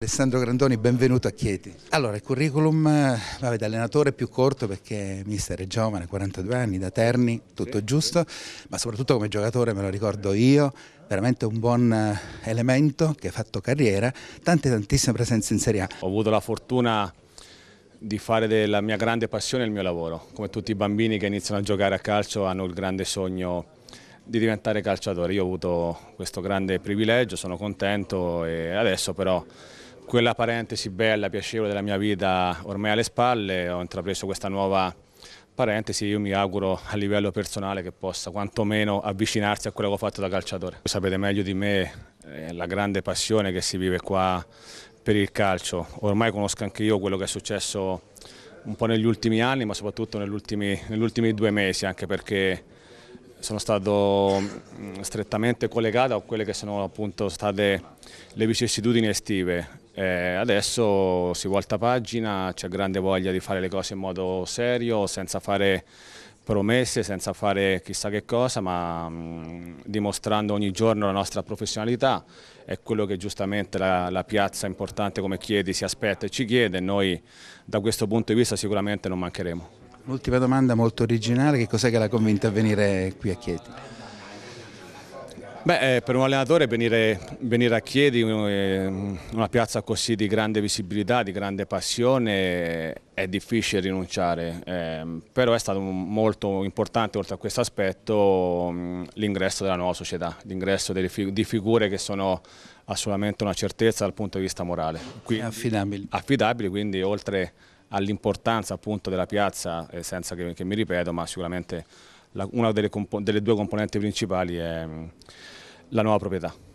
Alessandro Grandoni, benvenuto a Chieti. Allora, il curriculum eh, vabbè, da allenatore è più corto perché mister è giovane, 42 anni, da Terni, tutto sì, giusto, sì. ma soprattutto come giocatore me lo ricordo io, veramente un buon eh, elemento che ha fatto carriera, tante tantissime presenze in Serie A. Ho avuto la fortuna di fare della mia grande passione il mio lavoro, come tutti i bambini che iniziano a giocare a calcio hanno il grande sogno di diventare calciatore, io ho avuto questo grande privilegio, sono contento e adesso però quella parentesi bella, piacevole della mia vita ormai alle spalle, ho intrapreso questa nuova parentesi, io mi auguro a livello personale che possa quantomeno avvicinarsi a quello che ho fatto da calciatore. Sapete meglio di me eh, la grande passione che si vive qua per il calcio, ormai conosco anche io quello che è successo un po' negli ultimi anni ma soprattutto negli ultimi, negli ultimi due mesi anche perché sono stato mm, strettamente collegato a quelle che sono appunto state le vicissitudini estive. E adesso si volta pagina, c'è grande voglia di fare le cose in modo serio, senza fare promesse, senza fare chissà che cosa, ma mh, mm, dimostrando ogni giorno la nostra professionalità è quello che giustamente la, la, piazza importante come Chiedi si aspetta e ci chiede, noi da questo punto di vista sicuramente non mancheremo. L'ultima domanda molto originale, che cos'è che l'ha convinta a venire qui a Chieti? Beh, eh, per un allenatore venire, venire, a Chiedi, eh, una piazza così di grande visibilità, di grande passione, è difficile rinunciare, eh, però è stato molto importante, oltre a questo aspetto, l'ingresso della nuova società, l'ingresso di figure che sono assolutamente una certezza dal punto di vista morale. Quindi, affidabili. Affidabili, quindi oltre all'importanza appunto della piazza, eh, senza che, che, mi ripeto, ma sicuramente la, una delle, delle, due componenti principali è mh, mm, la nuova proprietà.